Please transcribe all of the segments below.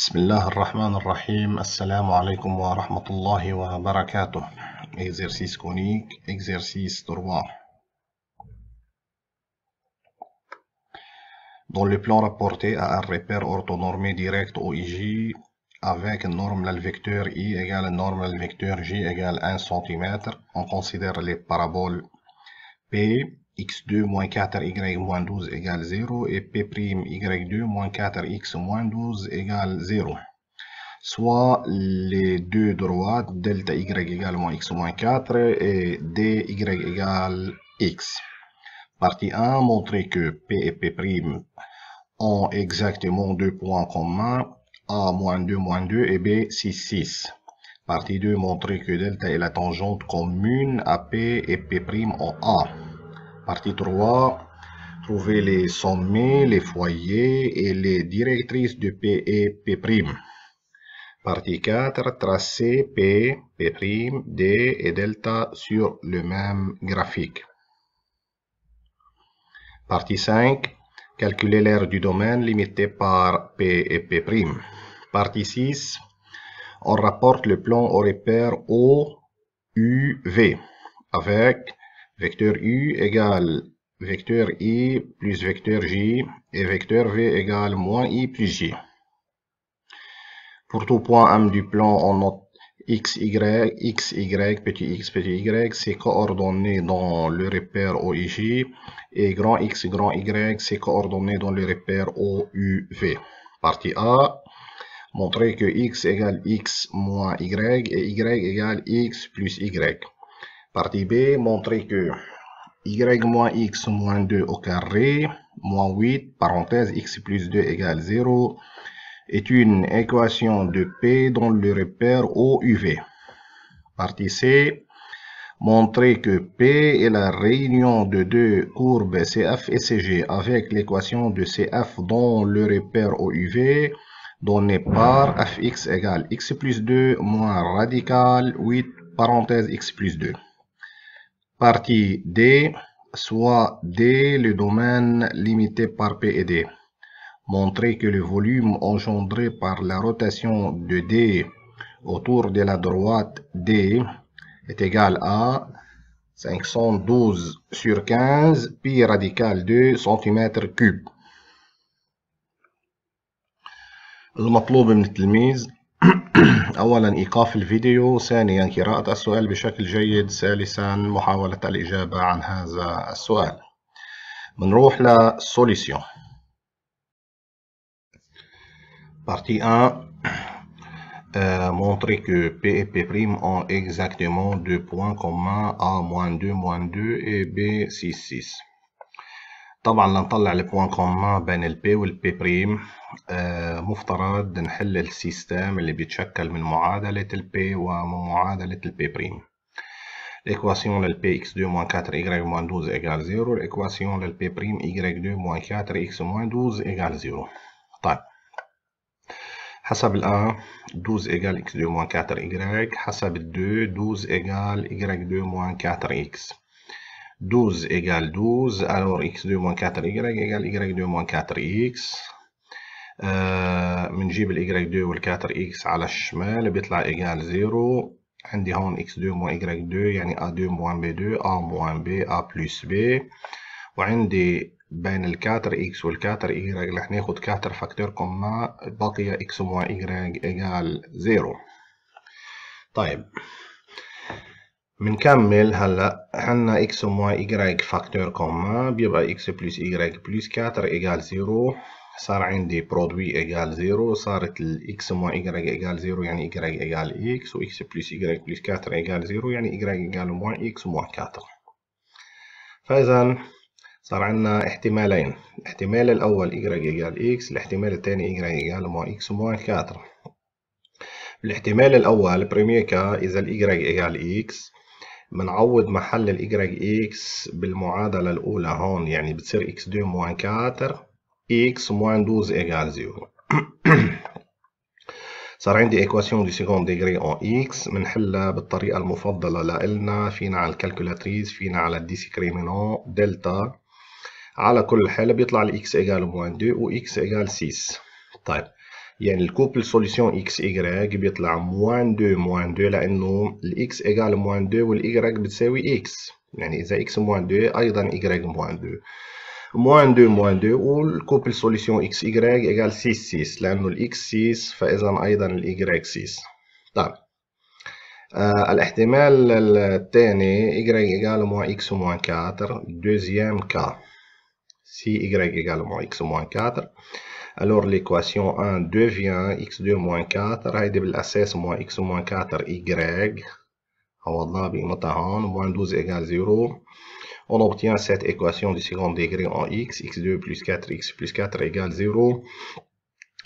بسم الله الرحمن الرحيم السلام عليكم rahmatullahi الله وبركاته Exercice conique, exercice 3 Dans le plan rapporté à un repère orthonormé direct OIJ avec norme le vecteur I égale norme le vecteur J égale 1 cm, on considère les paraboles P x2 moins 4y moins 12 égale 0 et p'y2 moins 4x moins 12 égale 0. Soit les deux droites, delta y égale moins x moins 4 et dy égale x. Partie 1, montrer que p et p' ont exactement deux points communs, a moins 2 moins 2 et b 6 6. Partie 2, montrer que delta est la tangente commune à p et p' en a. Partie 3, trouver les sommets, les foyers et les directrices de P et P'. Partie 4, tracer P, P', D et delta sur le même graphique. Partie 5, calculer l'aire du domaine limité par P et P'. Partie 6, on rapporte le plan au repère O, U, V avec Vecteur U égale vecteur I plus vecteur J et vecteur V égale moins I plus J. Pour tout point M du plan, on note x, y, x, y, petit x, petit y, c'est coordonné dans le repère OIJ et grand x, grand y, c'est coordonné dans le repère OUV. Partie A, montrer que x égale x moins y et y égale x plus y. Partie B, montrer que y moins x moins 2 au carré, moins 8, parenthèse, x plus 2 égale 0, est une équation de P dont le repère OUV. Partie C, montrer que P est la réunion de deux courbes CF et CG avec l'équation de CF dont le repère OUV donné par fx égale x plus 2 moins radical 8 parenthèse x plus 2. Partie D, soit D, le domaine limité par P et D. Montrer que le volume engendré par la rotation de D autour de la droite D est égal à 512 sur 15 pi radical de cm3. المطلوب من التلميذ أولا إيقاف الفيديو ثانيا قراءة السؤال بشكل جيد ثالثا محاولة الإجابة عن هذا السؤال بنروح للسوليسيون Partie 1 بي اي بي بريم اون اكزاكتومون دو بوان كومان ا موان دو موان دو اي بي 6. طبعا لنطلع البوان كوما بين البي والبي بريم مفترض نحل السيستم اللي بيتشكل من معادلة البي ومن معادلة البي بريم الإكواسيون للبي إكس دو موان كاتر إيكغيك موان دوز إيكال زيرو الإكواسيون للبي بريم إيكغيك دو موان كاتر إكس موان دوز إيكال زيرو طيب حسب الأ دوز إيكال إكس دو موان كاتر إيكغيك حسب الدو دوز إيكال إيكغيك دو موان كاتر إكس 12 égale 12, alors x2 moins 4y égale y2 moins 4x بنجيب الاي 2 وال 4 على الشمال بيطلع ايجال زيرو عندي هون x2 موان y2 يعني a2 موان b2 a موان b a بلوس b وعندي بين الكاتر 4 x وال 4 y رح ناخد 4 فاكتور كوما بقي x موان y ايجال زيرو طيب بنكمل هلا عنا x و y y فاكتور كوما بيبقى x plus y plus 4 ايجال 0 صار عندي برودوي ايجال 0 صارت ال x و y ايجال 0 يعني y ايجال x و x plus y plus 4 ايجال 0 يعني y ايجال y x و y 4 فاذا صار عندنا احتمالين الاحتمال الاول y ايجال x الاحتمال الثاني y ايجال y x و y 4 الاحتمال الاول بريميكا اذا الايجريك ايجال x بنعوض محل الايجريك اكس بالمعادلة الأولى هون يعني بتصير اكس 2 موان 4 اكس موان 12 ايجال 0 صار عندي ايكواسيون دي سيكوند ديجري اون اكس بنحلها بالطريقة المفضلة لإلنا فينا على الكالكولاتريز فينا على الديسكريمينون دلتا على كل حالة بيطلع الاكس ايجال موان دو واكس ايجال سيس طيب يعني الكوبل سوليسيون اكس ايجراك بيطلع موان دو موان دو لانه الاكس ايغال موان دو والاي بتساوي اكس يعني اذا اكس موان دو ايضا ايجراك موان دو موان دو موان دو والكوبل سوليسيون اكس ايجراك ايغال 6 6 لانه الاكس 6 فاذا ايضا الايجراك 6 طيب آه الاحتمال الثاني ايجراك ايغال موان اكس موان 4 دوزيام كا سي ايجراك ايغال موان اكس موان 4 alors l'équation 1 devient x2 moins 4 double assess moins x moins 4 y عوضناها a هون moins 12 égale 0 on obtient cette équation du second degré en x x2 plus 4 x plus 4 égale 0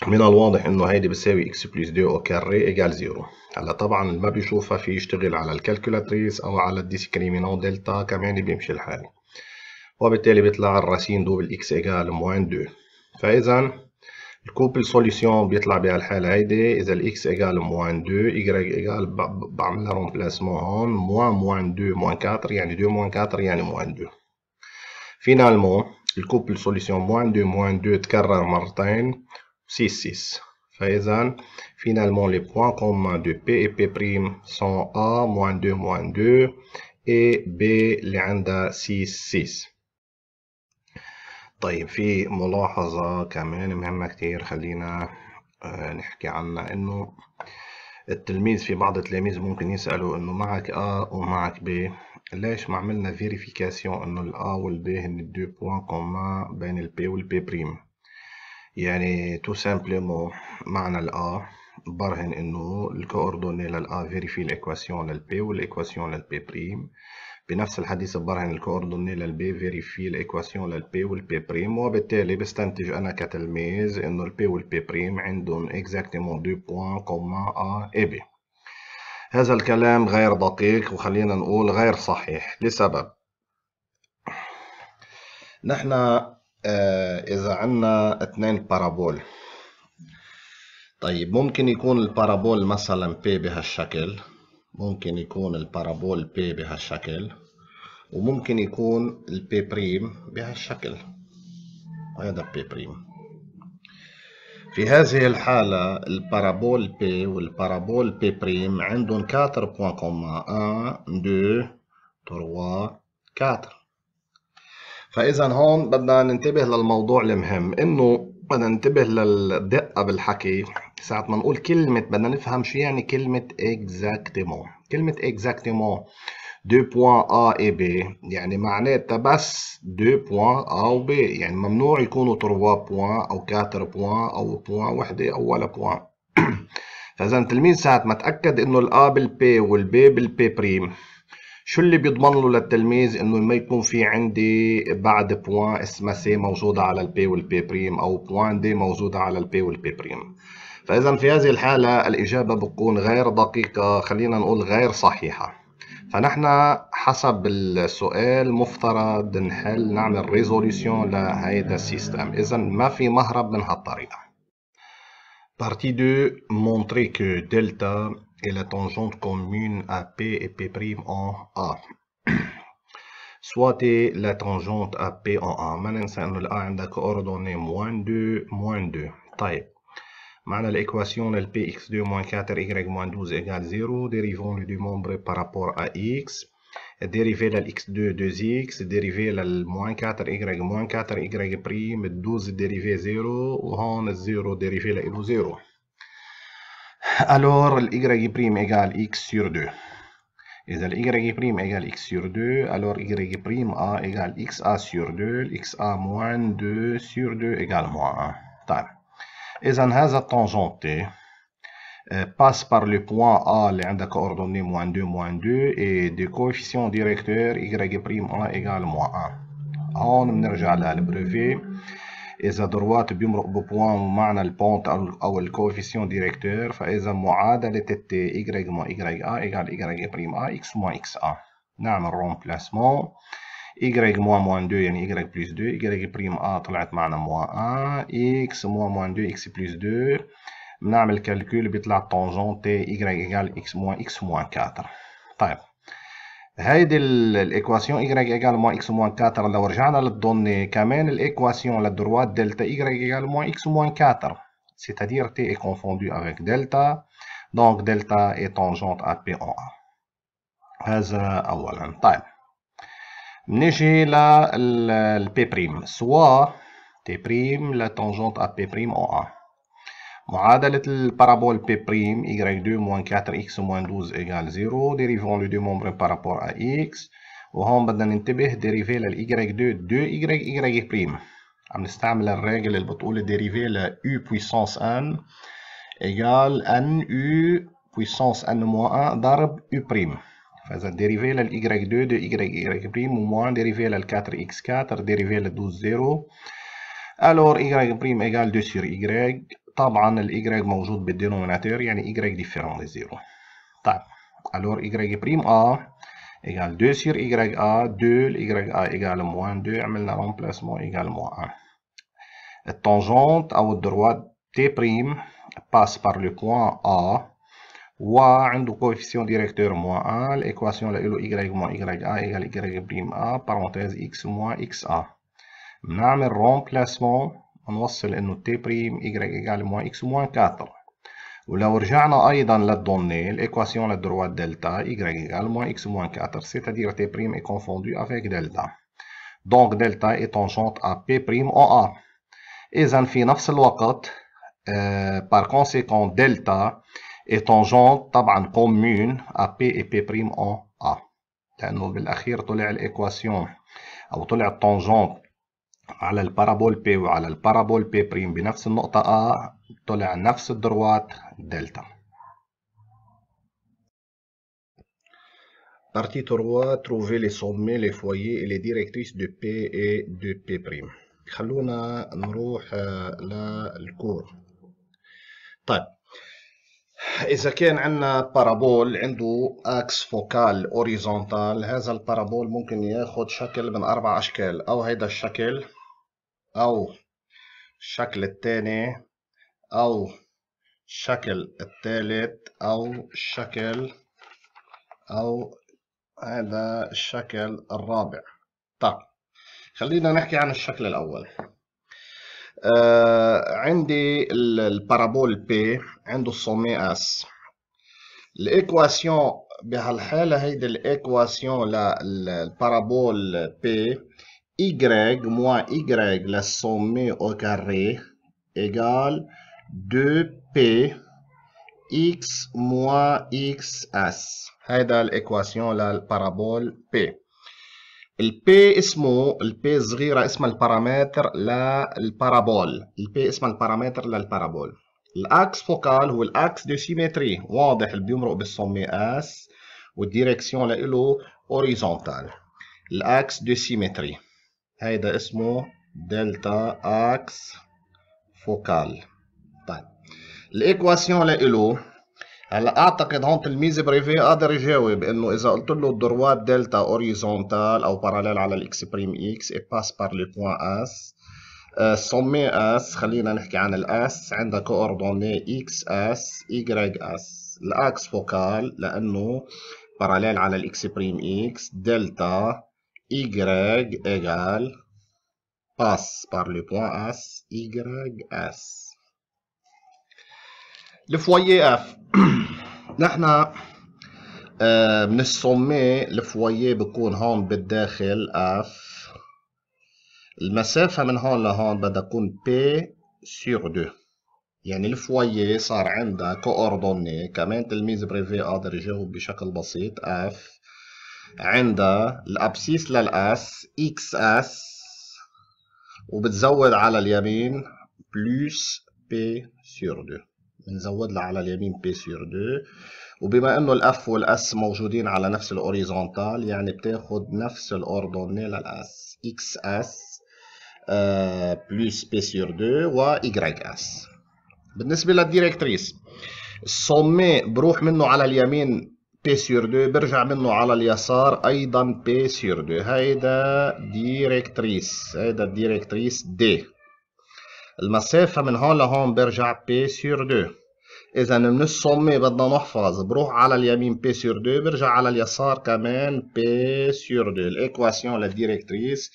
من الواضح انه هيدي بتساوي x plus 2 au carré égale 0 هلا طبعا اللي ما بيشوفها في يشتغل على الكالكولاتريس او على الديسكريمينون دلتا كمان بيمشي الحال وبالتالي بيطلع الراسين double x égale moins 2 فاذا il couple solution bitlabia hl aïd, isl x égale moins 2, y égale bam la remplacement en moins 2 moins 4, y a 2 moins 4, y a moins 2. Finalement, il couple solution moins 2 moins 2 de karl martin 6-6. Finalement, les points communs de P et P' sont a moins 2 moins 2 et b 6-6. طيب في ملاحظة كمان مهمة كتير خلينا آه، نحكي عنها إنه التلميذ في بعض التلاميذ ممكن يسألوا إنه معك أ ومعك B ليش ما عملنا فيريفيكاسيون إنه الأ B هن دو بوان كومان بين البي B بريم يعني تو سامبلومون معنى الأ برهن إنه الكوردوني للأ فيريفي الإكواسيون للبي والإكواسيون للبي بريم بنفس الحديث عبارة عن الكوردوني للبي فيريفي الإيكواسيون للبي والبي بريم وبالتالي بستنتج أنا كتلميذ إنه البي والبي بريم عندهم اكزاكتمون دو بوان كومان أ إي بي هذا الكلام غير دقيق وخلينا نقول غير صحيح لسبب نحن آه، إذا عندنا اثنين بارابول طيب ممكن يكون البارابول مثلا بي بهالشكل ممكن يكون البارابول بي بهالشكل وممكن يكون البي بريم بهالشكل هذا بي بريم في هذه الحالة البارابول بي والبارابول بي بريم عندهم 4 بوان كوما 1 2 3 4 فإذا هون بدنا ننتبه للموضوع المهم إنه بدنا ننتبه للدقة بالحكي ساعة ما نقول كلمة بدنا نفهم شو يعني كلمة exactement كلمة exactement دو بوان A et B يعني معناتها بس دو بوان أ و B يعني ممنوع يكونوا تروا بوان أو كاتر بوان أو بوان وحدة أو ولا بوان فإذا التلميذ ساعة ما تأكد إنه الأ بالبي والبي بالبي بريم شو اللي بيضمن له للتلميذ انه ما يكون في عندي بعد بوان اسمها سي موجوده على البي والبي بريم او بوان دي موجوده على البي والبي بريم فاذا في هذه الحاله الاجابه بتكون غير دقيقه خلينا نقول غير صحيحه فنحن حسب السؤال مفترض نحل نعمل ريزوليسيون لهيدا السيستم اذا ما في مهرب من هالطريقه Partie 2 montrer que delta et la tangente commune à P et P' en A. soit la tangente à P en A. Maintenant, hein, nous avons la coordonnée moins 2, moins 2. طيب. l'équation LPX2 moins 4Y moins 12 égale 0. Dérivons le du membre par rapport à X. Dérivée de x 2 2X. Dérivée de moins 4Y moins 4Y'. 12 dérivée 0. en 0 dérivée de 0. Alors, y' égale x sur 2. et y' égale x sur 2, alors y'A égale xA sur 2, xA moins 2 sur 2 égale moins 1. Et إذا tangente euh, passe par le point A l'un des coordonnées moins 2 moins 2 et des coefficients directeurs y'A égale moins 1. on à le brevet. إذا دروات بيمرق ببوان معنى البونت أو الكوفيسيون ديريكتور فإذا معادلة التي إيكغيك مو إيكغيك آ إيجال إيكغيك بريم آ X مو إكس آ نعمل رومبلاسمون y موان موان 2 يعني y بلس 2 y بريم a طلعت معنا موان 1 x موان موان 2 x بلس 2 بنعمل كالكول بيطلع الطونجون t y ايكال x موان x موان 4 طيب هيدي الايكواسيون ايغريك ايجال موان اكس موان 4 لو رجعنا للظن كمان الايكواسيون للدروات دلتا ايغريك ايجال موان اكس موان 4 cest تي اي كونفوندو est دلتا دونك دلتا اي تانجونت ا بي à ا هذا euh, اولا طيب نجي البي بريم سوا تي بريم لا تانجونت ا بي بريم او ا le parabole P', y2-4x-12 égale 0. Dérivons les deux membres par rapport à x. Nous avons entendu la dérivée de y2 y yy'. Nous avons la règle de dérivée de u puissance n égale n u puissance n-1 d'arbre u'. la dérivée de y2 de yy' ou moins dérivée de 4x4, dérivée de 0 Alors y' égale 2 sur y. طبعا الايجريج موجود Y يعني différent de 0 طيب alors y prime a égale 2 sur y a 2 y a égale moins 2 عملنا remplacement égale moins 1 à او droite t prime passe par le point a un عنده coefficient directeur moins 1 l'équation la y moins ya égale y prime a parenthèse x moins xa بنعمل remplacement هنوصل انه تي بريم ايجريك ايجال موان اكس موان 4 ولو رجعنا ايضا للدوني الايكواسيون للدروات دلتا ايجريك ايجال موان اكس موان 4 سيتادير a تي بريم اي كونفوندو avec دلتا دونك دلتا اي tangente ا بي بريم او ا اذا في نفس الوقت بار كونسيكون دلتا اي tangente طبعا كومون ا بي اي بي بريم او A لأنه بالأخير طلع الإيكواسيون أو طلع الطانجونت على البارابول بي وعلى البارابول بي بريم بنفس النقطة A طلع نفس الدروات دلتا بارتي 3 تروفي لي سومي لي foyers لي ديريكتريس دو بي اي دو بي بريم خلونا نروح آه، للكور طيب إذا كان عندنا بارابول عنده أكس فوكال أوريزونتال هذا البارابول ممكن ياخد شكل من أربع أشكال أو هيدا الشكل أو الشكل الثاني أو الشكل الثالث أو الشكل أو هذا الشكل الرابع طب خلينا نحكي عن الشكل الأول آه عندي البارابول بي عنده صومي اس الإيكواسيون بهالحالة هيدي الإيكواسيون للبارابول بي y moins y, la sommet au carré, égale 2p x moins xs. C'est l'équation, la parabole p. Le p est le p zrira est le paramètre, la parabole. Le p est le paramètre, la parabole. L'axe focal ou l'axe de symétrie. واضح le sommet S. Ou direction horizontale. L'axe de symétrie. هيدا اسمه دلتا اكس فوكال طيب الايكواسيون لإلو هلا اعتقد هون تلميذ بريفي قادر يجاوب انه اذا قلت له الدروات دلتا اوريزونتال او باراليل على الاكس بريم اكس اي باس بار لي بوان اس سومي اس خلينا نحكي عن الاس عندها كوردوني اكس اس ايغريك اس الاكس فوكال لانه باراليل على الاكس بريم اكس دلتا y égale passe par le point S, y, S. الفوايي اف نحن من السومي الفوايي بكون هون بالداخل اف المسافة من هون لهون بدها تكون بي سور دو يعني الفوايي صار عندها كوردوني كمان تلميذ بريفي قادر يجاوب بشكل بسيط اف عند الابسيس للاس اكس اس وبتزود على اليمين بلس بي سور 2 بنزود لها على اليمين بي سور 2 وبما انه الاف والاس موجودين على نفس الاوريزونتال يعني بتاخد نفس الاوردوني للاس اكس اس بلس بي سور 2 واي اس بالنسبه للديريكتريس السومي بروح منه على اليمين بي سور دو برجع منه على اليسار ايضا بي سور دو هيدا ديريكتريس هيدا ديريكتريس دي المسافه من هون لهون برجع بي سور دو اذا من الصمه بدنا نحفظ بروح على اليمين بي سور دو برجع على اليسار كمان بي سور دو الايكواسيون للديريكتريس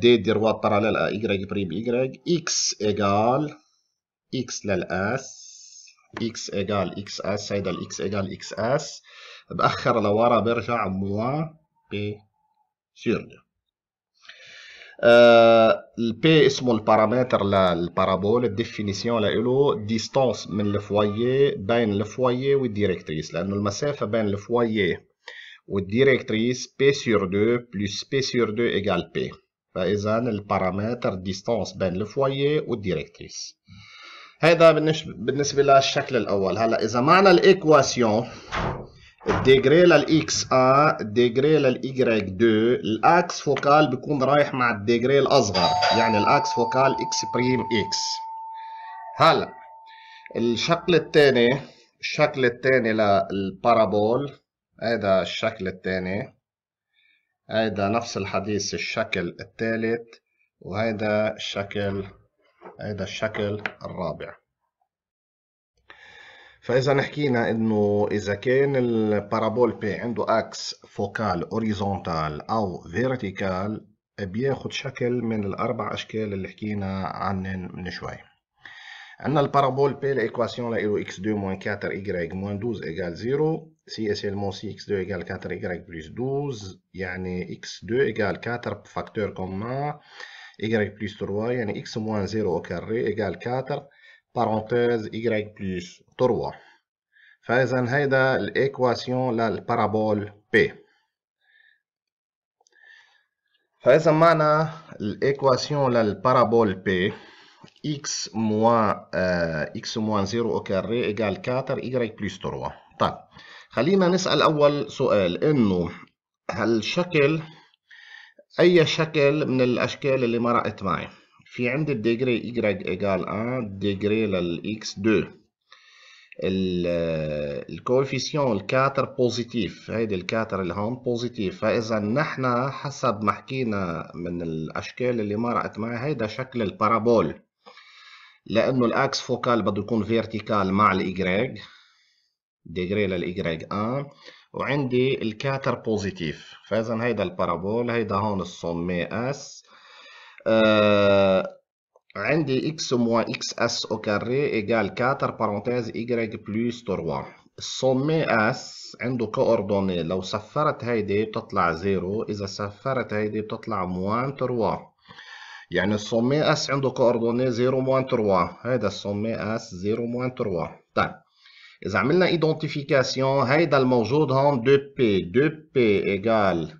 دي دي روات باراليل ا y بريم y اكس ايجال اكس للاس اكس ايجال اكس اس هيدا الاكس ايجال اكس اس باخر لورا برجع موا بي سيرد آه، البي اسمه البارامتر للبارابول الديفينيسيون لإلو ديستانس من الفوايي بين الفوايي والديريكتريس لأنه المسافة بين الفوايي والديريكتريس بي سور دو بلس بي سور دو إيجال بي فإذا البارامتر ديستانس بين الفوايي والديريكتريس هذا بالنسبه للشكل الاول هلا اذا معنا الايكواسيون الديجري للاكس أ الديجري للايجريك دو الاكس فوكال بيكون رايح مع الديجري الاصغر يعني الاكس فوكال اكس بريم اكس هلا الشكل الثاني الشكل الثاني للبارابول هذا الشكل الثاني هذا نفس الحديث الشكل الثالث وهذا الشكل هذا الشكل الرابع فإذا حكينا إنه إذا كان البارابول بي عنده أكس فوكال أوريزونتال أو فيرتيكال بياخد شكل من الأربع أشكال اللي حكينا عنن من شوي عندنا البارابول بي لإيكواسيون لإلو إكس 2 4 إيكغيك موان 12 إيكال 0 سي إس اسيلمون سي إكس 2 إيكال 4 إيكغيك بليس 12 يعني إكس 2 إيكال 4 بفاكتور كومان y plus 3 يعني x moins 0 au carré إيكال 4 parenthèse y plus 3 فإذا هيدا الإيكواسيون للبارابول بي فإذا معنا الإيكواسيون للبارابول بي x moins euh, x moins 0 au carré égale 4 y plus 3 طيب خلينا نسأل أول سؤال إنه هالشكل أي شكل من الأشكال اللي مرقت معي في عندي الديجري y إيجال 1 ديجري للإكس 2 الكوفيسيون الكاتر بوزيتيف هيدي الكاتر اللي هون بوزيتيف فاذا نحن حسب ما حكينا من الاشكال اللي مرقت معي هيدا شكل البارابول لانه الاكس فوكال بده يكون فيرتيكال مع الايجريج ديجري للايجريج 1 وعندي الكاتر بوزيتيف فاذا هيدا البارابول هيدا هون الصمة اس آه عندي اكس moins xs au carré égale كاتر بارونتيز y plus 3 الصمة اس عنده كوردوني لو سفرت هيدي بتطلع زيرو إذا سفرت هيدي بتطلع موان 3 يعني الصمة اس عنده كوردوني 0 موان 3 هيدا الصمة اس 0 موان 3 طيب إذا عملنا ايدونتيفيكاسيون هيدا الموجود هون 2P 2P إيجال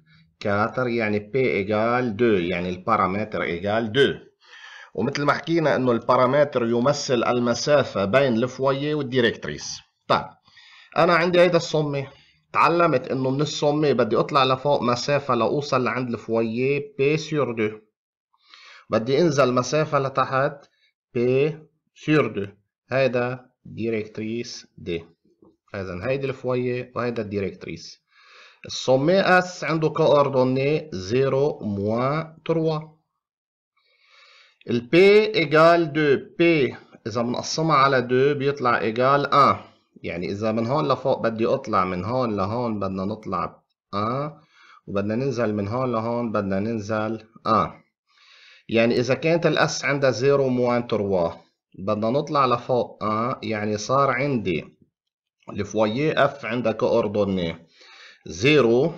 4 يعني P إيجال 2 يعني البارامتر إيجال 2 ومثل ما حكينا إنه البارامتر يمثل المسافة بين الفوية والديريكتريس طيب أنا عندي هيدا الصمة تعلمت إنه من الصمة بدي أطلع لفوق مسافة لأوصل لعند الفوية P سور 2 بدي انزل مسافة لتحت P سور 2 هيدا ديريكتريس دي اذا هيدي الفويه وهيدا الديريكتريس السومي اس عنده كوردوني 0 موان 3 البي ايجال 2 بي اذا بنقسمها على 2 بيطلع ايجال 1 يعني اذا من هون لفوق بدي اطلع من هون لهون بدنا نطلع 1 وبدنا ننزل من هون لهون بدنا ننزل 1 يعني اذا كانت الاس عندها 0 موان 3 بدنا نطلع لفوق اه يعني صار عندي الفواييه اف عندها كوردوني زيرو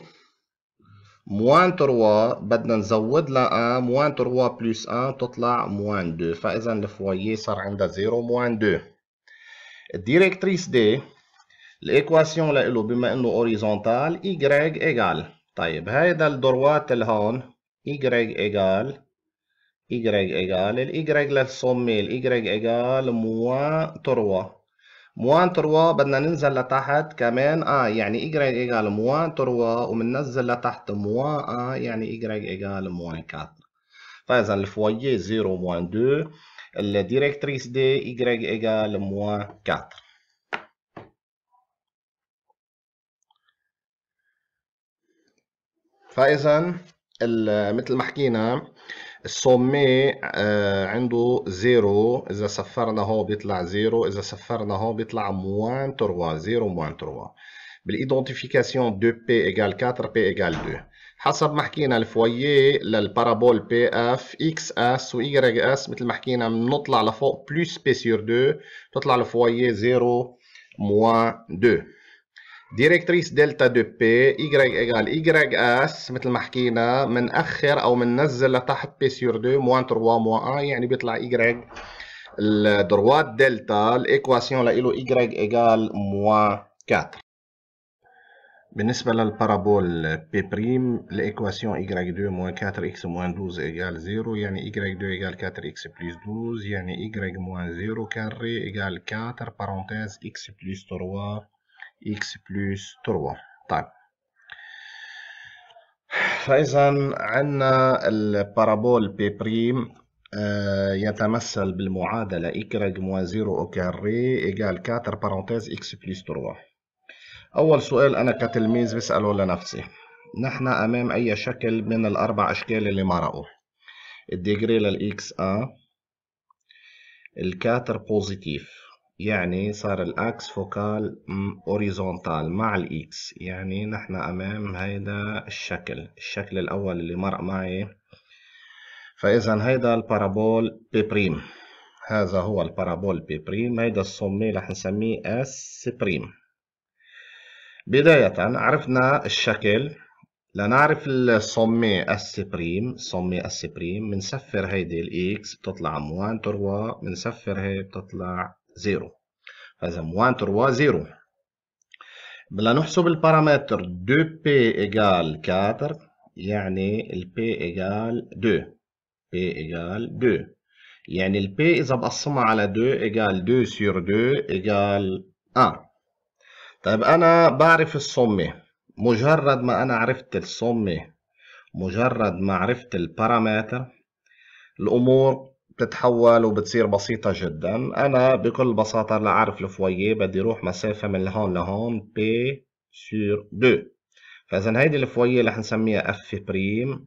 موان تروا بدنا نزود لها ان موان تروا بلس ان تطلع موان دو فاذا الفواييه صار عندها زيرو موان دو الديريكتريس دي الايكواسيون لإلو بما انه اوريزونتال y ايجال طيب هيدا الدروات لهون y ايجال y égale, الy لا تصمي الy égale موان 3 موان 3 بدنا ننزل لتحت كمان اه يعني y ايجال موان 3 ومننزل لتحت موان اه يعني y ايجال موان 4 فاذا الفويي 0 موان 2 الديريكتريس دي y ايجال موان 4 فاذا مثل ما حكينا السومي آه، عنده زيرو إذا صفرنا هون بيطلع زيرو إذا صفرنا هون بيطلع موان تروا زيرو موان تروا بالايدونتيفيكاسيون 2 بي ايجال 4 بي ايجال 2 حسب ما حكينا الفويي للبارابول بي اف اكس اس و واي اس مثل ما حكينا بنطلع لفوق بلوس بي سور 2 تطلع الفويي 0 موان 2 ديريكتريس دلتا دو بي y ايغال y اس مثل ما حكينا بنأخر او بننزل لتحت بي سور دو موان تروا موان 1 يعني بيطلع y الدروات دلتا الايكواسيون لإلو y ايغال موان 4 بالنسبة للبارابول بي بريم الإيكواسيون إيكغيك دو موان كاتر إكس موان دوز إيكال زيرو يعني إيكغيك دو إيكال كاتر إكس بليس دوز يعني إيكغيك موان زيرو كاري إيكال كاتر بارونتيز إكس بليس تروا x بلس 3 طيب فإذا عندنا البارابول بي بريم آه، يتمثل بالمعادلة y مو 0 او كاري إيجال 4 بارونتيز x بلس 3 أول سؤال أنا كتلميذ بسأله لنفسي نحن أمام أي شكل من الأربع أشكال اللي مرقوا الديجري للإكس أ الكاتر بوزيتيف يعني صار الأكس فوكال أوريزونتال مع الإكس يعني نحن أمام هيدا الشكل الشكل الأول اللي مر معي فإذا هيدا البارابول بي بريم هذا هو البارابول بي بريم هيدا الصمي رح نسميه اس بريم بداية عرفنا الشكل لنعرف الصمي اس بريم صمي اس بريم بنسفر هيدي الاكس بتطلع موان تروا بنسفر هي بتطلع 0 فاذا موان 3 0 بلا نحسب البارامتر 2 p ايجال 4 يعني P ايجال 2 P ايجال 2 يعني P اذا بقسمها على 2 ايجال 2 سور 2 ايجال 1 طيب انا بعرف الصمه مجرد ما انا عرفت الصمه مجرد ما عرفت البارامتر الامور بتتحول وبتصير بسيطة جدا أنا بكل بساطة لأعرف الفوية بدي روح مسافة من لهون لهون بي sur دو فإذا هيدي الفوية رح نسميها اف بريم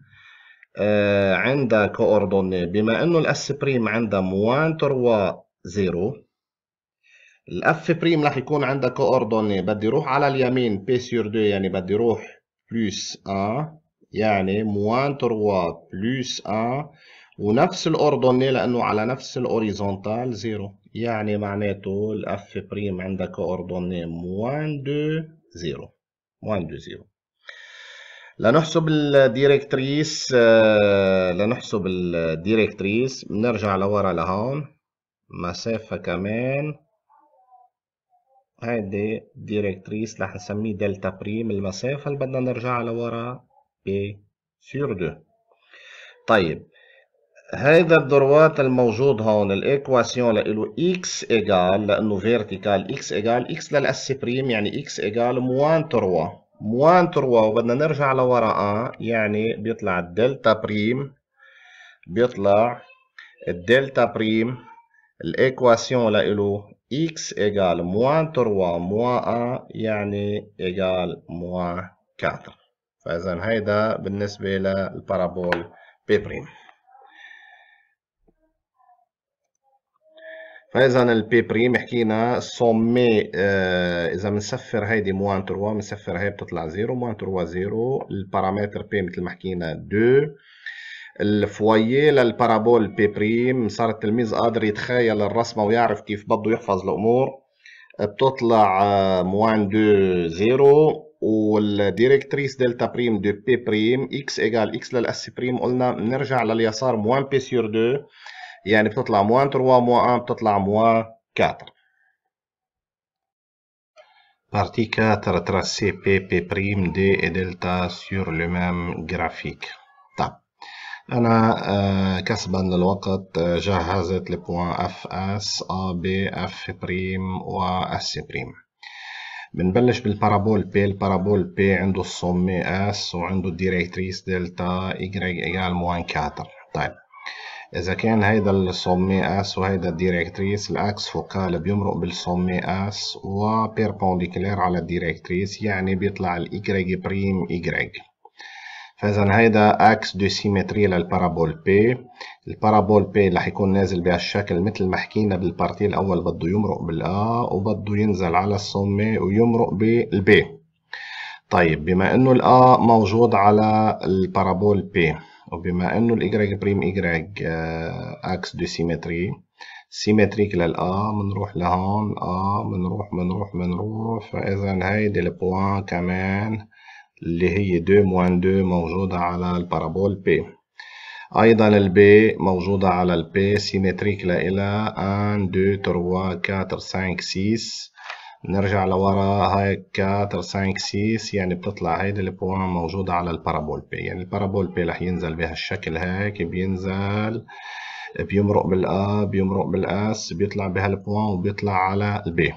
آه عندها كوردوني بما إنه الاس بريم عندها موان تروا زيرو الاف بريم رح يكون عندها كوردوني بدي روح على اليمين بي sur دو يعني بدي روح بلوس 1 يعني موان تروا بلوس 1 ونفس الاردن لانه على نفس الاوريزونتال زيرو يعني معناته الاف بريم عندك اردني موان دو زيرو موان دو زيرو لنحسب الديريكتريس آه، لنحسب الديريكتريس بنرجع لورا لهون مسافة كمان هيدي ديريكتريس رح نسميه دلتا بريم المسافة اللي بدنا نرجع لورا ب سور دو طيب هيدا الدروات الموجود هون الايكواسيون له اكس ايجال لانه فيرتيكال اكس ايجال اكس للاس بريم يعني اكس ايجال موان 3 موان 3 وبدنا نرجع لوراء يعني بيطلع الدلتا بريم بيطلع الدلتا بريم الايكواسيون له اكس ايجال موان 3 موان 1 يعني ايجال موان 4 فاذا هيدا بالنسبه للبارابول بي بريم فاذا البي بريم حكينا سومي آه اذا بنسفر هيدي موان 3 بنسفر هي بتطلع 0 موان 3 0 البارامتر بي مثل ما حكينا 2 الفويي للبارابول بي بريم صار التلميذ قادر يتخيل الرسمه ويعرف كيف بده يحفظ الامور بتطلع موان 2 0 والديريكتريس دلتا بريم دو بي بريم اكس ايجال اكس للاس بريم قلنا بنرجع لليسار موان بي سور 2 يعني بتطلع موان تروا موا ان بتطلع موا كاتر Partie 4, بي بي بريم et دلتا سور لو ميم جرافيك طب أنا آه، كسبا للوقت آه، جهزت البوان اف اس ا بي اف بريم و اس بريم بنبلش بالبارابول بي البارابول بي عنده الصمة اس وعنده الديريكتريس دلتا y ايجال موان 4 طيب إذا كان هيدا السومي وهيدا الديريكتريس الأكس فوكال بيمرق بالسومي أس وبيربونديكلير على الديريكتريس يعني بيطلع الإيكريج بريم إيكريج فإذا هيدا أكس دو سيمتري للبارابول بي البارابول بي اللي يكون نازل بهالشكل مثل ما حكينا بالبارتي الأول بده يمرق بالآ وبده ينزل على السومي ويمرق بالبي طيب بما إنه الآ موجود على البارابول بي وبما انه الاجراج بريم اجراج اكس آه، دو سيمتري سيمتريك للأ منروح لهون أ منروح منروح منروح فإذا هيدي البوان كمان اللي هي دو موان دو موجودة على البارابول بي أيضا البي موجودة على البي سيمتريك لإلها أن دو تروا كاتر سانك سيس نرجع لورا هاي كاتر 5 سيس يعني بتطلع هيدي البوان موجودة على البارابول بي يعني البارابول بي رح ينزل بهالشكل هيك بينزل بيمرق بالآ بيمرق بالأس بيطلع بهالبوان وبيطلع على البي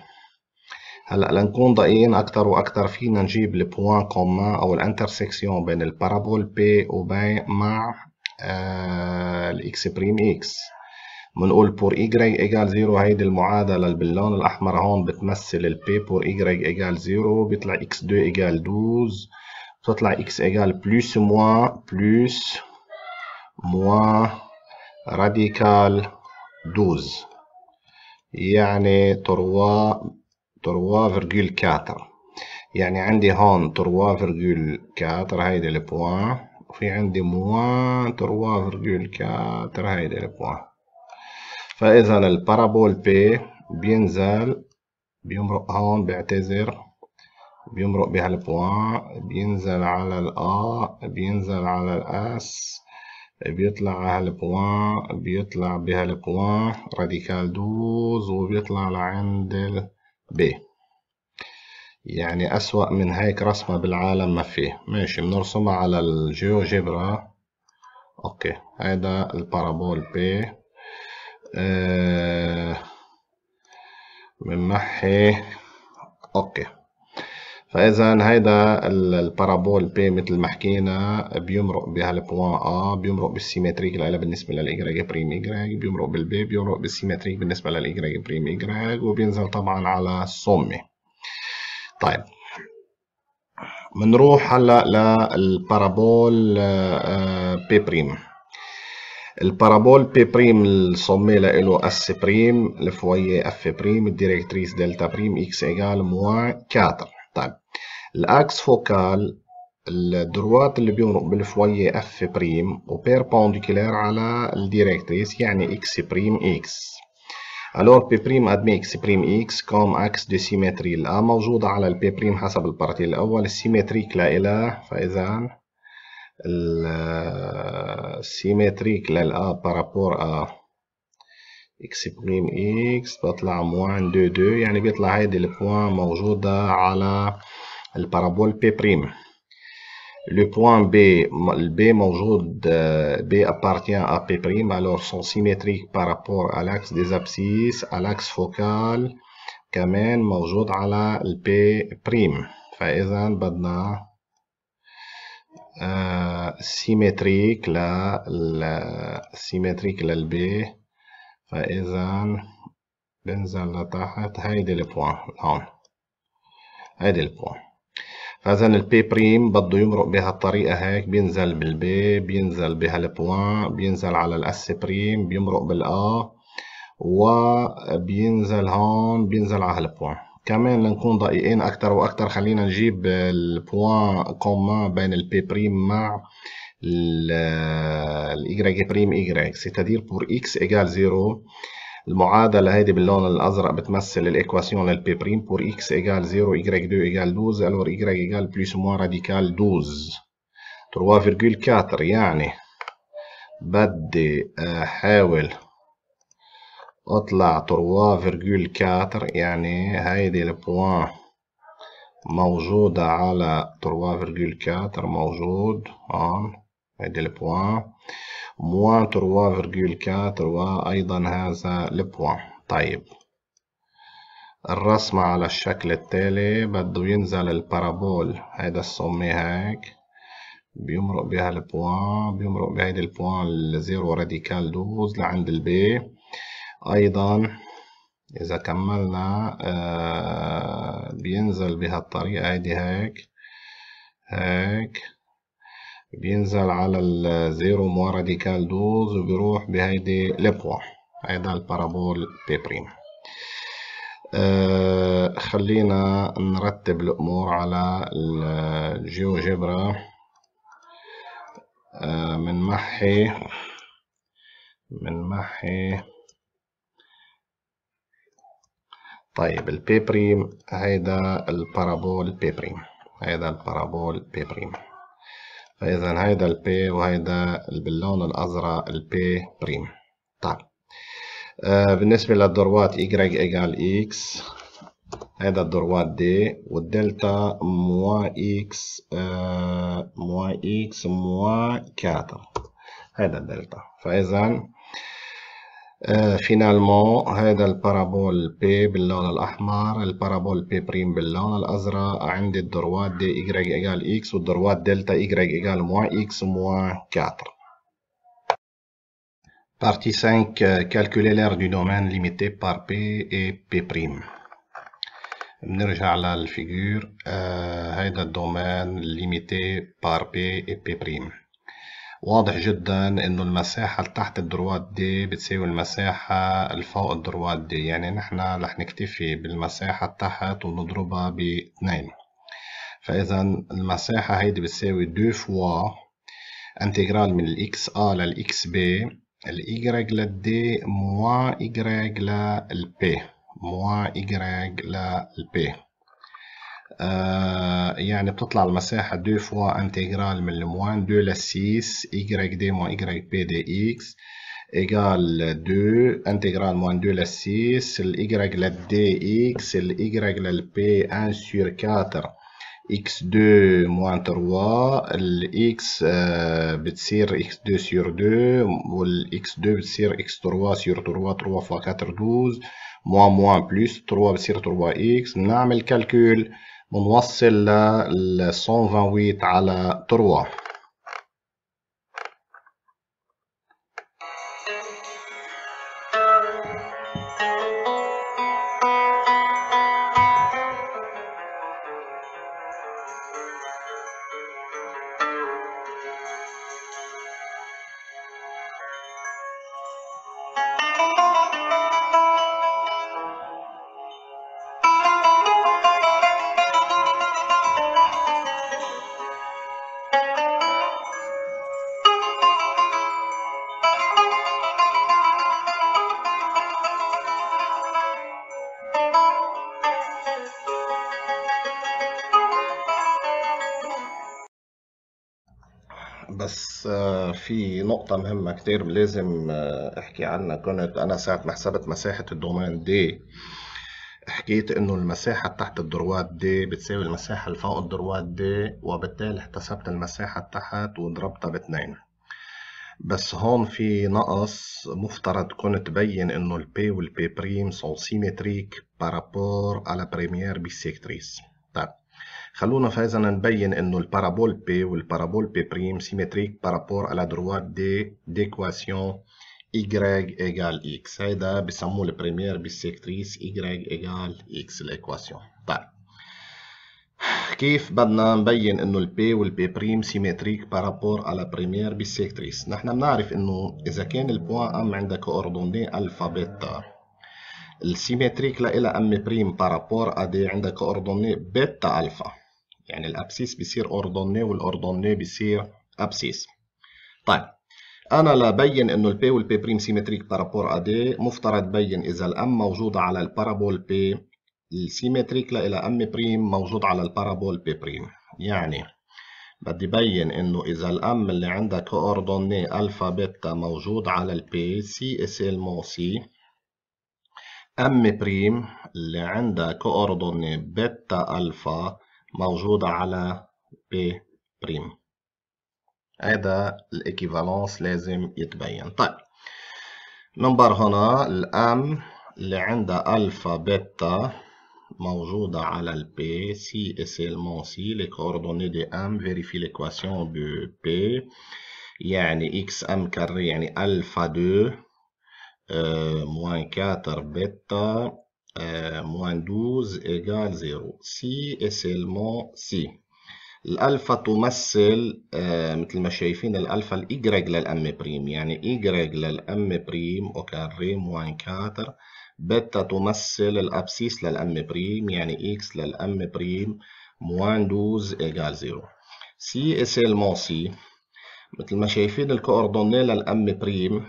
هلا لنكون دقيقين اكثر واكثر فينا نجيب البوان كومان او الانترسكسيون بين البارابول بي وبين مع آه الاكس بريم اكس بنقول بور إيجريج إيجال زيرو هيدي المعادلة باللون الأحمر هون بتمثل البي بور إيجريج إيجال زيرو بيطلع إكس دو إيجال دوز بتطلع إكس إيجال بلوس موا بلوس موا راديكال دوز يعني تروا تروا فيرجول كاتر يعني عندي هون تروا فيرجول كاتر هيدي البوان وفي عندي موان تروا فيرجول كاتر هيدي البوان فاذا البارابول بي بينزل بيمرق هون بيعتذر بيمرق بهالبوان بينزل على الأ بينزل على الأس بيطلع على هالبوان بيطلع بهالبوان راديكال دوز وبيطلع لعند البي يعني أسوأ من هيك رسمة بالعالم ما فيه ماشي بنرسمها على الجيوجبرا أوكي هيدا البارابول بي آه، من ناحية أوكي فإذا هيدا البارابول بي مثل ما حكينا بيمرق بهالبوان أ آه بيمرق بالسيمتريك لها بالنسبة للإيجراج بريم إيجراج بيمرق بالبي بيمرق بالسيمتريك بالنسبة للإيجراج بريم إيجراج وبينزل طبعا على الصمة طيب بنروح هلا للبارابول بي آه، بريم آه، البارابول بي بريم الصمي له اس بريم الفوية اف بريم الديريكتريس دلتا بريم اكس ايجال موان كاتر طيب الاكس فوكال الدروات اللي بيمرق بالفوية اف بريم وبيربونديكولار على الديريكتريس يعني اكس بريم اكس الور بي بريم ادمي اكس بريم اكس كوم اكس دي سيمتري الا موجودة على البي بريم حسب البارتي الاول السيمتريك لإله فاذا السيمتريك للأ بارابور أ إكس بريم إكس بطلع موان دو دو يعني بيطلع هيدي البوان موجودة على البارابول بي بريم لو بوان بي البي موجود بي ابارتيان à بي بريم الوغ سون سيمتريك par rapport à l'axe des abscisses à l'axe كمان موجود على البي بريم فإذا بدنا سيمتريك لل سيمتريك للبي فإذا بنزل لتحت هيدي البوان هون هيدي البوان فإذا البي بريم بده يمرق بهالطريقة هيك بينزل بالبي بينزل بهالبوان بينزل على الأس بريم بيمرق بالآ وبينزل هون بينزل على هالبوان كمان لنكون دقيقين اكثر واكثر خلينا نجيب البوان كومان بين البي بريم مع الايجريك بريم ايجريك ستادير بور اكس ايجال زيرو المعادله هيدي باللون الازرق بتمثل الايكواسيون للبي بريم بور اكس ايجال زيرو ايجريك دو ايجال دوز الور ايجريك ايجال بلوس موان راديكال دوز 3.4 يعني بدي احاول آه، اطلع تروا فيرجول كاتر يعني هيدي البوان موجودة على تروا فيرجول كاتر موجود هون آه، هيدي البوان موان تروا فيرجول كاتر وأيضا هذا البوان طيب الرسمة على الشكل التالي بده ينزل البارابول هيدا السمي هيك بيمرق بها البوان بيمرق بهيدي البوان الزيرو راديكال دوز لعند البي أيضا إذا كملنا آه، بينزل بهالطريقة هيدي هيك هيك بينزل على الزيرو موراديكال راديكال دوز وبيروح بهيدي لبوا هيدا البارابول بي بريم أه خلينا نرتب الأمور على الجيوجبرا آه، محي من محي طيب البي بريم هيدا البارابول بي بريم هيدا البارابول بي بريم فإذا هيدا البي وهيدا باللون الأزرق البي بريم طيب آه بالنسبة للدروات y إيجال إكس هيدا الدروات دي والدلتا موا إكس آه موا إكس موا كاتر هيدا الدلتا فإذا finalement, هذا البارابول بي باللون الأحمر البارابول بي بريم باللون الأزرق عندي الدروات دي إيكغيك إيجال إكس والدروات دلتا إيكغيك إيجال موان إكس موان 4 Partie 5, calculer l'aire du domaine limité par P et P'. بنرجع للفيجور هذا الدومين ليميتي بار بي اي بي بريم واضح جدا انه المساحة تحت الدروات دي بتساوي المساحة الفوق الدروات دي يعني نحنا رح نكتفي بالمساحة تحت ونضربها باثنين فاذا المساحة هيدي بتساوي دو فوا انتجرال من الاكس ا للاكس بي الايجريج للدي موان ايجريج للبي موان ايجريج للبي آه، يعني بتطلع المساحة دو فوا انتجرال من الموان دو لسيس يجريك دي موان يجريك بي دي إيكس إيجال دو انتجرال موان دو لسيس الإيجريك للدي إيكس الإيجريك للبي ان سور كاتر اكس دو موان تروا الإكس آه، بتصير اكس دو سور دو والإكس دو بتصير اكس تروا سور تروا تروا فوا كاتر دوز موان موان بلس تروا بتصير تروا اكس نعمل كالكول بنوصل لل 128 على 3 نقطة مهمة كتير لازم آه، احكي عنها كنت أنا ساعة ما حسبت مساحة الدومين دي حكيت إنه المساحة تحت الدروات دي بتساوي المساحة اللي فوق الدروات دي وبالتالي احتسبت المساحة تحت وضربتها باثنين بس هون في نقص مفترض كون تبين إنه البي والبي بريم سون سيمتريك بارابور على بريمير بيسيكتريس طيب خلونا فايزا نبين انه البارابول بي والبارابول بي بريم سيمتريك بارابور على دروات دي ديكواسيون y égale x هيدا بسموه البريمير بيسكتريس y égale x الايكواسيون طيب كيف بدنا نبين انه البي والبي بريم سيمتريك بارابور على بريمير بيسكتريس نحن بنعرف انه اذا كان البوان ام عندك اوردوني الفا بيتا السيمتريك لها ام بريم بارابور ادي عندك اوردوني بيتا الفا يعني الابسيس بيصير اوردوني والاوردوني بيصير ابسيس طيب انا لابين انه البي والبي بريم سيمتريك بارابور ادي مفترض بين اذا الام موجوده على البارابول بي السيمتريك لإلى ام بريم موجود على البارابول بي بريم يعني بدي بين انه اذا الام اللي عندها كوردوني الفا بيتا موجود على البي سي اس ال مو سي ام بريم اللي عندها كوردوني بيتا الفا Majouda ala P prime. Aida l'équivalence lésime yitbayan. Taï. Nombre hona. lam, Le renda alpha beta. Majouda ala le P. Si et seulement si. Les coordonnées de M vérifient l'équation de P. Yaani XM carré. yani alpha 2. Moins Moins 4 beta. آه، moins 12 égale 0 سي est seulement سي الالفا تمثل آه، مثل ما شايفين الالفا الايجريج للام بريم يعني ايجريج للام بريم او كاري موان 4 بيتا تمثل الابسيس للام بريم يعني اكس للام بريم موان 12 ايجال 0 سي اس ال سي مثل ما شايفين الكوردونيه للام بريم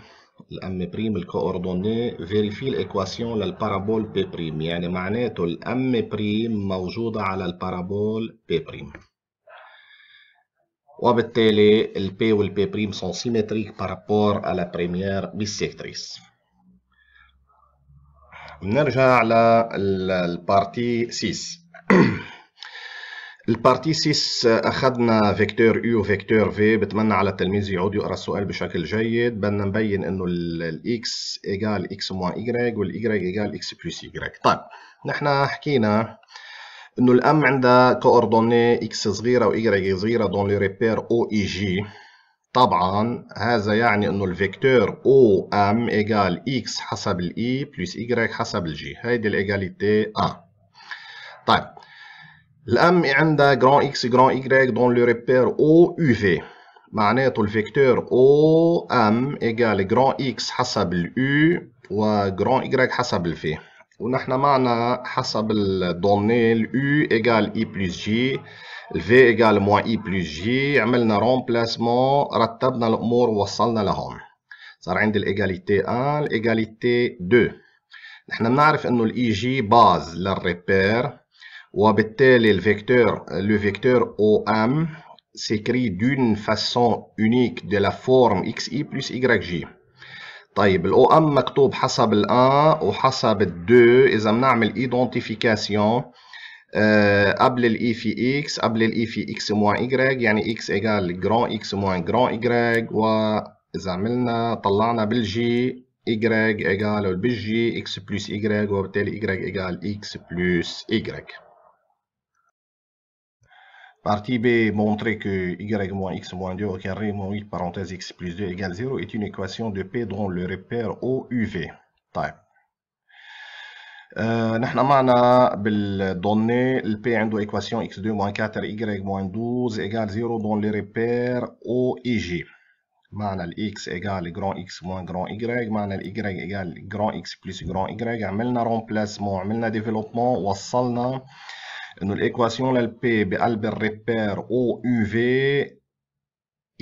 الام بريم الكوردوني فيريفي الايكواسيون للبارابول بي بريم يعني معناته الام بريم موجوده على البارابول بي بريم وبالتالي البي والبي بريم سون سيمتريك بارابور على بريمير بيسيكتريس بنرجع للبارتي 6 البارتي 6 آه، اخذنا فيكتور يو وفيكتور في بتمنى على التلميذ يعود يقرا السؤال بشكل جيد بدنا نبين انه الاكس ايجال اكس موان y والايجريك ايجال اكس بلس y طيب نحن حكينا انه الام عندها كوردوني اكس صغيره وايجريك صغيره دون لو ريبير او اي جي طبعا هذا يعني انه الفيكتور او ام ايجال اكس حسب الاي بلس e y حسب الجي هيدي الايجاليتي ا طيب الام عندها جران اكس جران ايكغيك دون لو ريبير او يو في معناته الفيكتور او ام ايجال جران اكس حسب و جران ايكغيك حسب الفي ونحن معنا حسب الدوني الاو ايجال اي بلس جي الفي ايجال موان اي بلس جي عملنا رومبلاسمون رتبنا الامور ووصلنا لهون صار عندي الايجاليتي 1 الايجاليتي 2 نحن بنعرف انه الاي جي باز للريبير Et le vecteur. Le vecteur s'écrit d'une façon unique de la forme xi plus yj. طيب الOM مكتوب حسب 1 2 إذا بنعمل fait l'identification x قبل X, x y x égale grand x moins grand y وإذا fait طلعنا J, y égale x plus y y égale x plus y. Partie B, montrer que y moins x moins 2 au carré moins 8 parenthèse x plus 2 égale 0 est une équation de P dont le repère OUV. طيب آه نحن معنا donné le P عنده équation x2 moins 4 y moins 12 égale 0 dont le repère OIG. x x égale grand x moins grand y. معنى الايجراج ايجال grand اكس بلس جران remplacement عملنا développement, عملنا ديفلوبمون انه الايكواسيون بي بقلب الريبير او يو في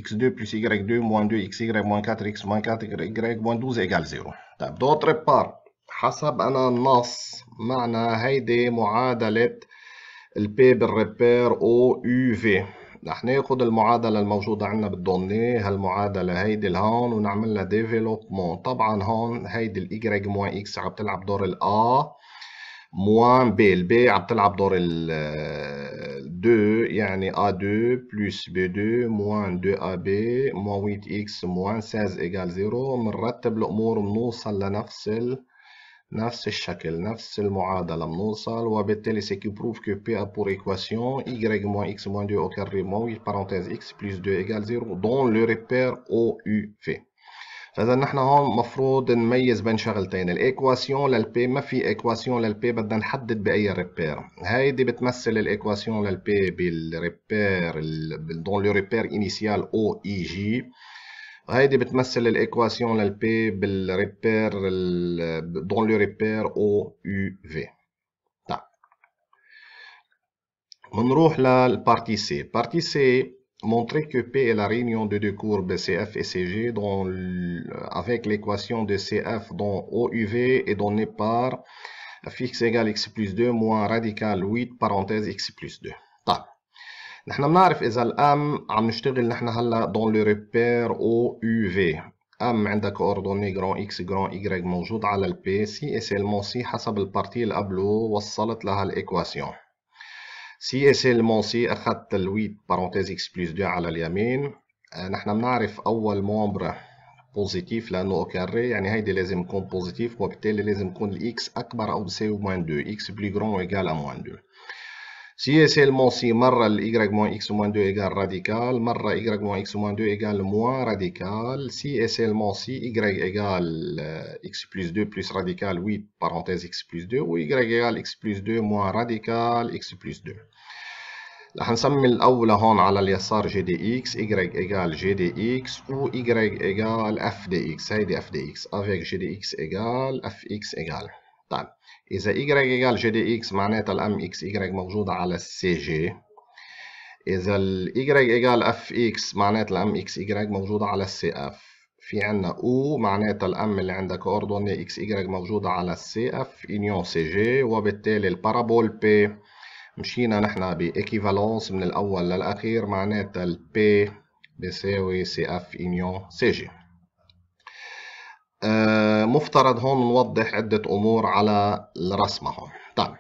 x2 plus y2 moins 2 xy moins 4 x moins 4 y moins 12 égale 0 طيب دوتر بار حسب انا النص معنى هيدي معادلة ال P بالريبير او يو في رح ناخد المعادلة الموجودة عندنا بالدوني هالمعادلة هيدي لهون ونعمل لها ديفلوبمون طبعا هون هيدي الايجريج موان اكس عم تلعب دور الا Moins B, le B, Abdelabdor, 2, il euh, y a A2 plus B2, moins 2AB, moins 8X, moins 16, égale 0. On va voir ce qui se passe dans le cas de l'équation. On va voir ce qui se passe dans le cas de l'équation. Y moins X moins 2 au carré, moins 8, parenthèse X, plus 2, égale 0, dont le repère OU fait. فاذا نحن هون مفروض نميز بين شغلتين الايكواسيون للبي ما في ايكواسيون للبي بدنا نحدد باي ريبير هيدي بتمثل الايكواسيون للبي بالريبير دون لو ريبير انيسيال او اي جي هيدي بتمثل الايكواسيون للبي بالريبير دون لو ريبير او يو في طيب. بنروح للبارتي سي بارتي سي Montrer que P est la réunion de deux courbes CF et CG avec l'équation de CF dont OUV est donnée par Fx égale x plus 2 moins radical 8 parenthèse x plus 2. طيب نحن بنعرف إذا الأم عم نشتغل نحن هلا dans le repère OUV أم عندك coordonnée grand إكس جران Y موجود على البي سي selon سي حسب البارتي اللي قبله وصلت لها l'équation. سي اس ال مونسي اخذت الويت بارونتيز اكس بلس 2 على اليمين آه، نحن بنعرف اول مومبر بوزيتيف لانه او كاري يعني هيدي لازم تكون بوزيتيف وبالتالي لازم يكون الاكس اكبر او بيساوي موان 2 اكس بلي غرون ايكال ا موان 2 Si et seulement si marra y moins x moins 2 égale radical, marra y moins x moins 2 égale moins radical. Si et seulement si y égale euh, x plus 2 plus radical oui, parenthèse x plus 2, ou y égale x plus 2 moins radical x plus 2. La نسمي a ou la اليسار جي دي gdx, y égale gdx ou y égale fdx, دي اكس هيدي اف égale. اكس égale طيب إذا y يقال جي دي إكس معناتها الأم إكس y موجودة على السي جي إذا ال y يقال اف إكس معناتها الأم إكس y موجودة على السي اف في عنا او معناتها الأم اللي عندك كوردونة إكس y موجودة على السي اف انيون سي جي وبالتالي البارابول بي مشينا نحن بإيكيفالونس من الأول للأخير معناتها البي بيساوي سي اف انيون سي جي آه، مفترض هون نوضح عدة أمور على الرسمة هون طيب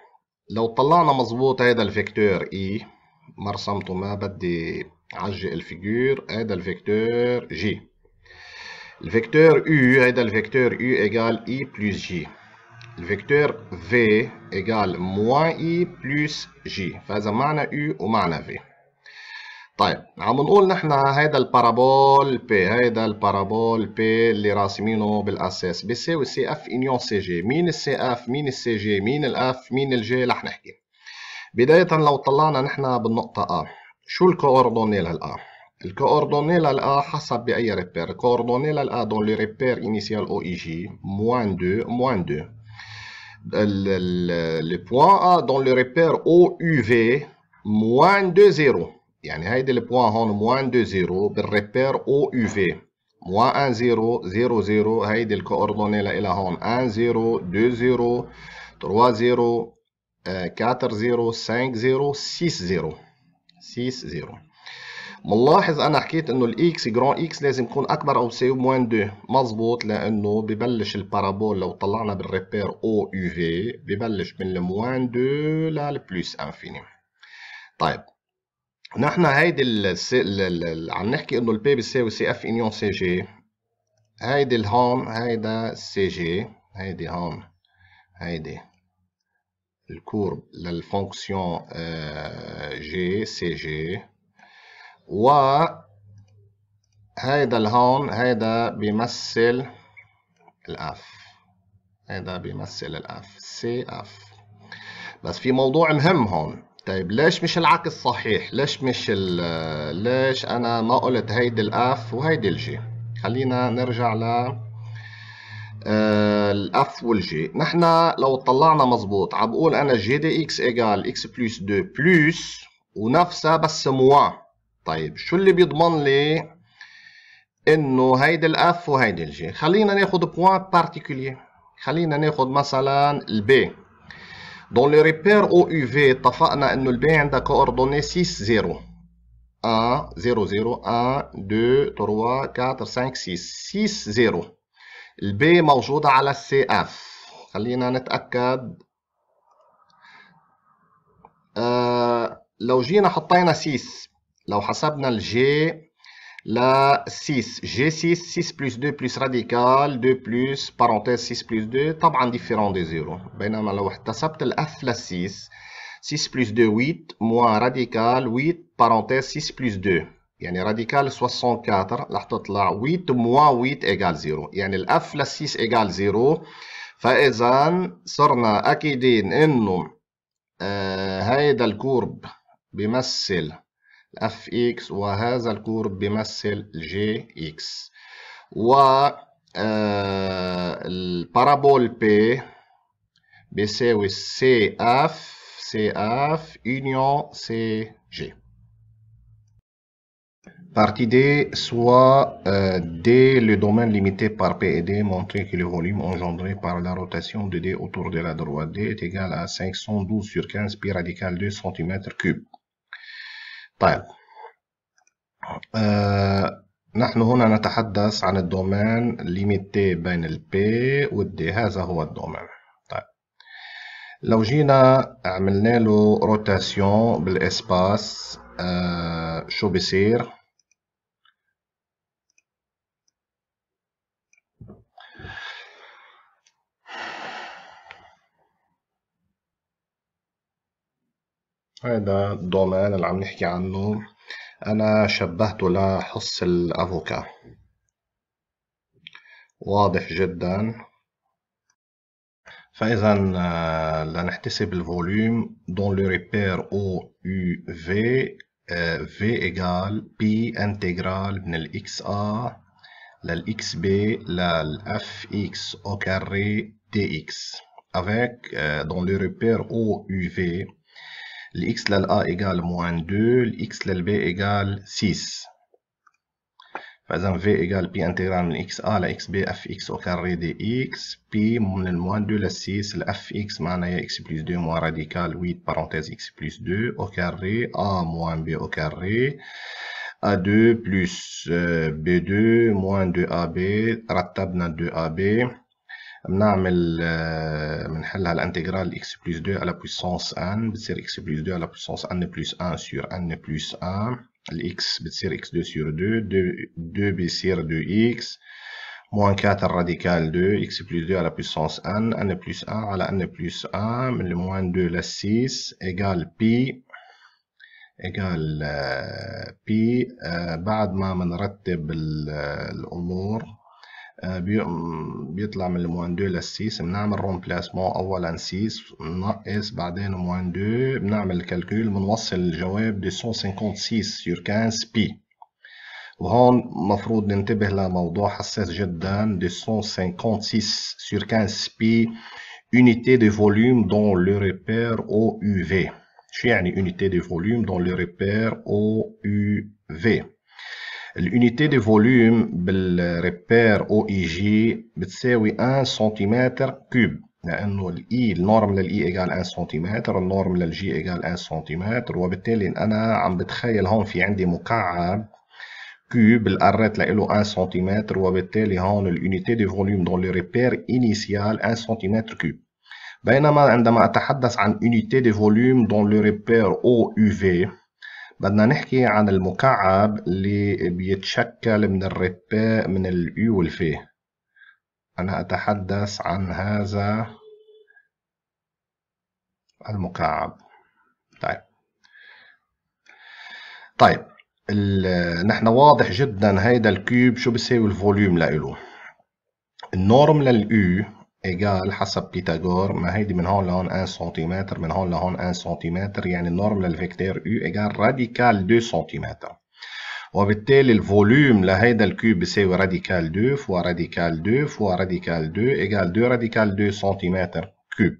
لو طلعنا مظبوط هيدا الفيكتور إي e، ما رسمته ما بدي عجق الفيجور هيدا الفيكتور جي الفيكتور U هيدا الفيكتور U إيجال إي بلس جي الفيكتور V إيجال موان إي بلس جي فهذا معنى U ومعنى V طيب عم نقول نحن هيدا البارابول بي هيدا البارابول بي اللي راسمينه بالاساس بيساوي سي اف انيون سي جي مين السي اف مين السي جي مين الاف مين الجي رح نحكي بداية لو طلعنا نحن بالنقطة A شو الكوردوني للA الكوردوني للA حسب بأي ريبير الكوردوني للA دون لي ريبير انيسيال او اي جي موان دو موان دو le point A ريبير او repère في موان دو زيرو يعني هيدي البوان هون موان دو زيرو بالريبير او يو في موان ان زيرو زيرو زيرو هيدي الكوردوني لها هون ان زيرو دو زيرو تروا زيرو آه، كاتر زيرو سانك زيرو سيس زيرو سيس زيرو ملاحظ انا حكيت انه الاكس جران اكس لازم يكون اكبر او تساوي موان دو مظبوط لانه ببلش البارابول لو طلعنا بالريبير او يو في ببلش من الموان دو للبلس انفيني طيب نحن هيدي ال عم نحكي انه البي بيساوي سي اف انيون سي جي هيدي الهون هيدا سي جي هيدي هون هيدي الكورب للفونكسيون آه، جي سي جي و هيدا الهون هيدا بيمثل الاف هيدا بيمثل الاف سي اف بس في موضوع مهم هون طيب ليش مش العكس صحيح ليش مش ليش انا ما قلت هيدي الاف وهيدي الجي خلينا نرجع ل آه، الاف والجي نحن لو طلعنا مظبوط عم بقول انا جي دي اكس ايجال اكس بلس 2 بلس ونفسها بس موا طيب شو اللي بيضمن لي انه هيدي الاف وهيدي الجي خلينا ناخذ بوان بارتيكولير خلينا ناخذ مثلا البي دون لي ريبير او repère في اتفقنا انه البي عندها كوردوني 6 0 1 0 0 1 2 3 4 5 6 6 0 البي موجودة على السي اف خلينا نتأكد آه لو جينا حطينا 6 لو حسبنا الجي La 6, G6, 6 plus 2 plus راديكال 2 plus parenthèse 6 plus 2 طبعا ديفيرون دي زيرو بينما لو احتسبت الاف لا 6 6 plus 2 8 موان راديكال 8 parenthèse 6 plus 2 يعني راديكال 64 راح تطلع 8 موان 8 ايجال 0 يعني الاف لا 6 ايجال 0 فاذا صرنا اكيدين انه آه هيدا الكورب بيمثل fx, ou وهذا الكورب بيمثل جي GX. و البارابول بي بيساوي ou CF, c, cg Partie D, soit euh, D, le domaine limité par P et D, montrer que le volume engendré par la rotation de D autour de la droite D est égal à 512 sur 15 pi radical 2 cm3. طيب آه نحن هنا نتحدث عن الدومين ليميتي بين البي والدي هذا هو الدومين طيب لو جينا عملنا له روتاسيون بالاسباس آه شو بصير هذا الدومين اللي عم نحكي عنه أنا شبهته لحص الأفوكا واضح جدا فإذا آه، لنحتسب الفوليوم دون لو ريبير أو يو في آه، في إيجال بي انتجرال من الإكس أ للإكس بي للإف إكس أو كاري دي إكس آه، لو ريبير أو يو في l'x l'a égale moins 2, l'x l'b égale 6. Par exemple, V égale pi intégrale x xA la xB fx au carré dx, pi le moins 2 la 6 le fx a x plus 2 moins radical 8 parenthèse x plus 2 au carré A moins B au carré. A2 plus euh, B2 moins 2AB, ratabna 2AB. Maintenant, l'intégrale x plus 2 à la puissance n, cest à x plus 2 à la puissance n plus 1 sur n plus 1, l'x, c'est-à-dire x2 sur 2, 2 bisir 2 x, moins 4 radical 2, x plus 2 à la puissance n, n plus 1 à la n plus 1, le moins 2, la 6, égale pi, égale pi, bad, ma main rateble, on mourra. بيطلع من الموان 2 لل 6 بنعمل رومبلاسمون اولا 6 بننقص بعدين موان 2 بنعمل الكالكول بنوصل الجواب 256 سور 15 بي وهون مفروض ننتبه لموضوع حساس جدا 256 sur 15 بي unité de volume dans le repère OUV Je suis unité de volume dans le repère OUV l'unité de volume بالريبير repère OIJ بتساوي 1 سنتيمتر كوب لأنه l'I النورم 1 سنتيمتر النورم للجي égale 1 سنتيمتر وبالتالي انا عم بتخيل هون في عندي مكعب كوب de له 1 سنتيمتر وبالتالي هون 1 سنتيمتر كوب بينما عندما اتحدث عن de volume dans le repère OUV بدنا نحكي عن المكعب اللي بيتشكل من الرباء من اليو والفي أنا أتحدث عن هذا المكعب طيب طيب نحن واضح جدا هيدا الكيوب شو بيساوي الفوليوم لإله النورم للإي égal, par Pythagore, mais hédi de l'un l'autre 2 cm, de l'un l'autre 2 cm, c'est-à-dire la norme du vecteur u égal radical 2 cm. Et tel le volume de l'hédi du cube c'est radical 2 fois radical 2 fois radical 2 égal 2 radical 2 cm cube.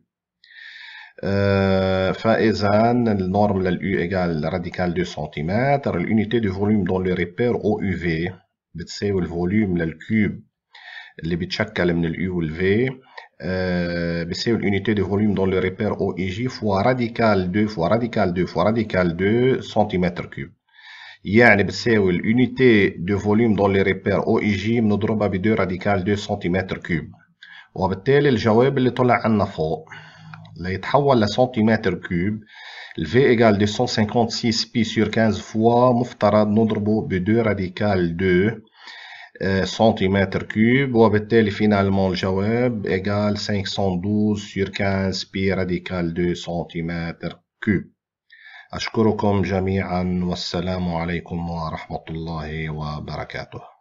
Enfin, hédi la norme de u égal radical 2 cm, l'unité de volume dans le repère OUV c'est le volume de cube, hédi chacun de l'u ou v. Euh, c'est une unité de volume dans le repère OIJ fois radical 2 fois radical 2 fois radical 2 cm3 يعني بتساوي الunité de volume dans le repère OIJ بنضربها ب 2 radical 2 cm3 وبالتالي الجواب اللي طلع عنا فوق ليتحول لسنتيمتر كوب Le V égale 256 pi sur 15 fois مفترض نضربه ب 2 radical 2 سنتيمتر كوب وبالتالي فينالمون الجواب إيجال 512 sur 15 بي راديكال 2 سنتيمتر كوب أشكركم جميعا والسلام عليكم ورحمة الله وبركاته